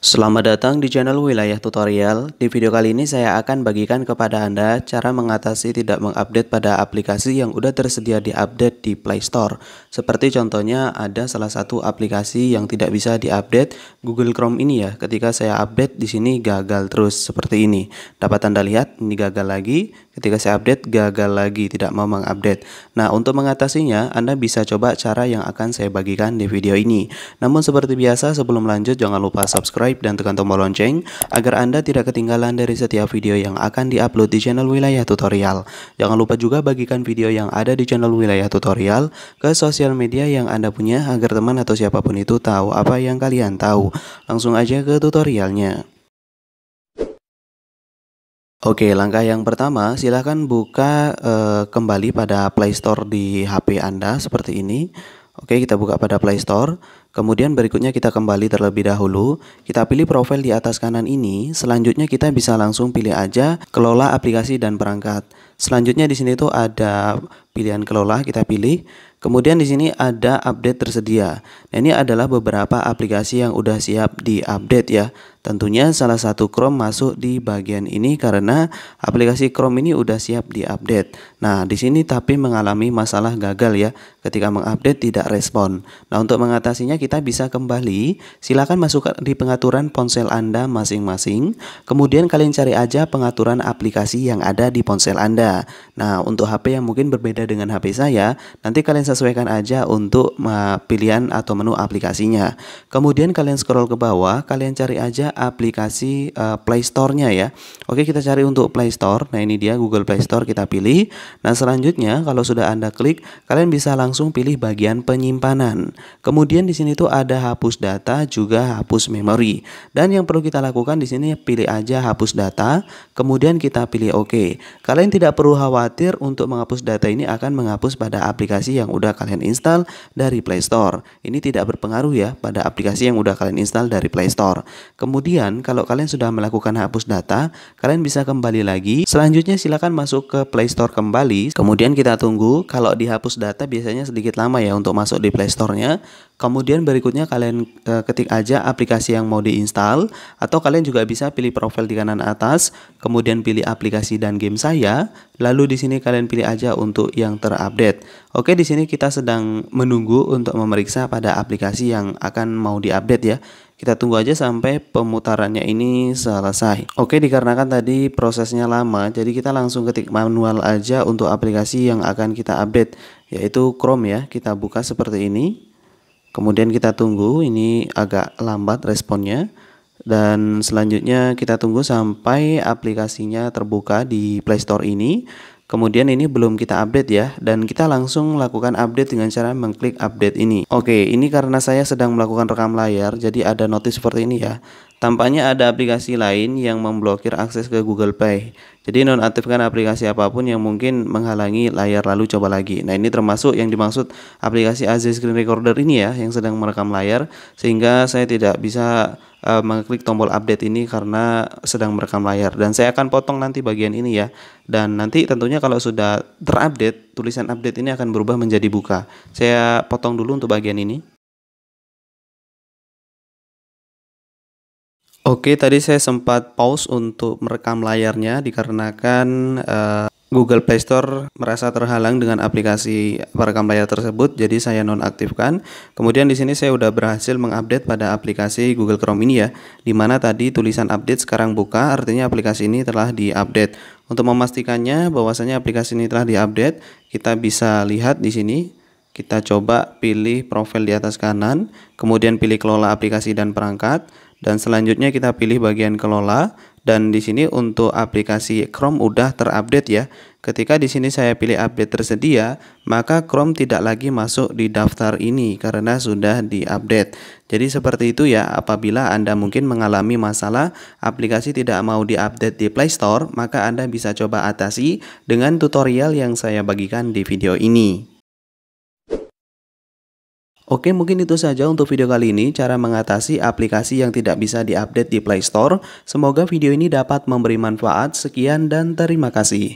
Selamat datang di channel Wilayah Tutorial. Di video kali ini saya akan bagikan kepada Anda cara mengatasi tidak mengupdate pada aplikasi yang sudah tersedia di update di Play Store. Seperti contohnya ada salah satu aplikasi yang tidak bisa diupdate Google Chrome ini ya. Ketika saya update di sini gagal terus seperti ini. Dapat Anda lihat ini gagal lagi, ketika saya update gagal lagi tidak mau mengupdate. Nah, untuk mengatasinya Anda bisa coba cara yang akan saya bagikan di video ini. Namun seperti biasa sebelum lanjut jangan lupa subscribe subscribe dan tekan tombol lonceng agar Anda tidak ketinggalan dari setiap video yang akan diupload di channel Wilayah Tutorial. Jangan lupa juga bagikan video yang ada di channel Wilayah Tutorial ke sosial media yang Anda punya agar teman atau siapapun itu tahu apa yang kalian tahu. Langsung aja ke tutorialnya. Oke, langkah yang pertama silahkan buka uh, kembali pada Play Store di HP Anda seperti ini. Oke, kita buka pada Play Store. Kemudian berikutnya kita kembali terlebih dahulu. Kita pilih profil di atas kanan ini. Selanjutnya kita bisa langsung pilih aja kelola aplikasi dan perangkat. Selanjutnya di sini tuh ada pilihan kelola, kita pilih. Kemudian di sini ada update tersedia. Nah, ini adalah beberapa aplikasi yang udah siap diupdate ya. Tentunya salah satu Chrome masuk di bagian ini karena aplikasi Chrome ini udah siap diupdate. Nah, di sini tapi mengalami masalah gagal ya ketika mengupdate tidak respon. Nah, untuk mengatasinya kita bisa kembali, silakan masuk di pengaturan ponsel Anda masing-masing. Kemudian kalian cari aja pengaturan aplikasi yang ada di ponsel Anda. Nah, untuk HP yang mungkin berbeda dengan HP saya, nanti kalian sesuaikan aja untuk eh, pilihan atau menu aplikasinya. Kemudian kalian scroll ke bawah, kalian cari aja aplikasi uh, Play Store-nya ya. Oke, kita cari untuk Play Store. Nah, ini dia Google Play Store kita pilih. Nah, selanjutnya kalau sudah Anda klik, kalian bisa langsung pilih bagian penyimpanan. Kemudian di sini tuh ada hapus data juga hapus memori. Dan yang perlu kita lakukan di sini pilih aja hapus data, kemudian kita pilih oke. OK. Kalian tidak perlu khawatir untuk menghapus data ini akan menghapus pada aplikasi yang udah kalian install dari Play Store. Ini tidak berpengaruh ya pada aplikasi yang udah kalian install dari Play Store. Kemudian Kemudian kalau kalian sudah melakukan hapus data, kalian bisa kembali lagi. Selanjutnya silakan masuk ke Play Store kembali. Kemudian kita tunggu kalau dihapus data biasanya sedikit lama ya untuk masuk di Play Store-nya. Kemudian berikutnya kalian e, ketik aja aplikasi yang mau diinstal atau kalian juga bisa pilih profil di kanan atas, kemudian pilih aplikasi dan game saya, lalu di sini kalian pilih aja untuk yang terupdate. Oke, di sini kita sedang menunggu untuk memeriksa pada aplikasi yang akan mau diupdate ya. Kita tunggu aja sampai pemutarannya ini selesai. Oke, dikarenakan tadi prosesnya lama, jadi kita langsung ketik manual aja untuk aplikasi yang akan kita update, yaitu Chrome ya. Kita buka seperti ini. Kemudian kita tunggu, ini agak lambat responnya. Dan selanjutnya kita tunggu sampai aplikasinya terbuka di Play Store ini. Kemudian ini belum kita update ya dan kita langsung lakukan update dengan cara mengklik update ini. Oke, ini karena saya sedang melakukan rekam layar jadi ada notice seperti ini ya. Tampaknya ada aplikasi lain yang memblokir akses ke Google Play. Jadi nonaktifkan aplikasi apapun yang mungkin menghalangi layar lalu coba lagi. Nah ini termasuk yang dimaksud aplikasi AZ Screen Recorder ini ya yang sedang merekam layar sehingga saya tidak bisa uh, mengklik tombol update ini karena sedang merekam layar dan saya akan potong nanti bagian ini ya dan nanti tentunya kalau sudah terupdate tulisan update ini akan berubah menjadi buka. Saya potong dulu untuk bagian ini. Oke, tadi saya sempat pause untuk merekam layarnya dikarenakan uh, Google Play Store merasa terhalang dengan aplikasi perekam layar tersebut, jadi saya nonaktifkan. Kemudian di sini saya sudah berhasil mengupdate pada aplikasi Google Chrome ini ya, di mana tadi tulisan update sekarang buka, artinya aplikasi ini telah diupdate. Untuk memastikannya bahwasanya aplikasi ini telah diupdate, kita bisa lihat di sini kita coba pilih profil di atas kanan, kemudian pilih kelola aplikasi dan perangkat, dan selanjutnya kita pilih bagian kelola dan di sini untuk aplikasi Chrome udah terupdate ya. Ketika di sini saya pilih update tersedia, maka Chrome tidak lagi masuk di daftar ini karena sudah diupdate. Jadi seperti itu ya, apabila Anda mungkin mengalami masalah aplikasi tidak mau diupdate di Play Store, maka Anda bisa coba atasi dengan tutorial yang saya bagikan di video ini. Oke, mungkin itu saja untuk video kali ini cara mengatasi aplikasi yang tidak bisa diupdate di Play Store. Semoga video ini dapat memberi manfaat. Sekian dan terima kasih.